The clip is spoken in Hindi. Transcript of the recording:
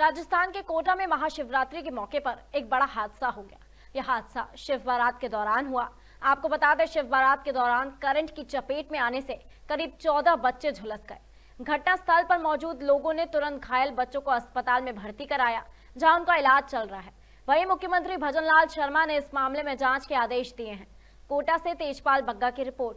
राजस्थान के कोटा में महाशिवरात्रि के मौके पर एक बड़ा हादसा हो गया यह हादसा शिव बारात के दौरान हुआ आपको बता दें शिव बारात के दौरान करंट की चपेट में आने से करीब चौदह बच्चे झुलस गए घटना स्थल पर मौजूद लोगों ने तुरंत घायल बच्चों को अस्पताल में भर्ती कराया जहां उनका इलाज चल रहा है वहीं मुख्यमंत्री भजनलाल शर्मा ने इस मामले में जांच के आदेश दिए हैं कोटा से तेजपाल बग्गा की रिपोर्ट